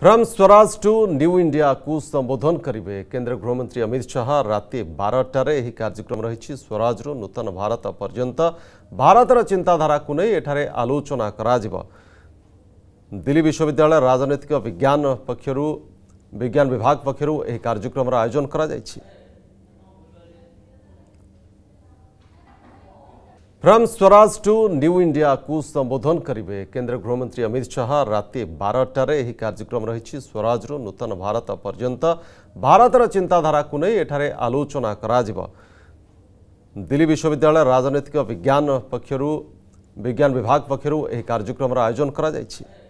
from Swaraj to new India को संबोधन करेंगे केन्द्र गृहमंत्री अमित शाह राति बारटार कार्यक्रम रही स्वराज रु नूतन भारत पर्यंत भारतर चिंताधारा को नहीं एठार आलोचना दिल्ली विश्वविद्यालय राजनैतिक विज्ञान पक्षर विज्ञान विभाग पक्षर यह कार्यक्रम आयोजन कर from Swaraj to new India को संबोधन करेंगे केन्द्र गृहमंत्री अमित शाह राति बारटार कार्यक्रम रही स्वराज रु नूतन भारत पर्यंत भारतर चिंताधारा को नहीं एठार आलोचना दिल्ली विश्वविद्यालय राजनैतिक विज्ञान पक्ष विज्ञान विभाग पक्षर यह कार्यक्रम आयोजन कर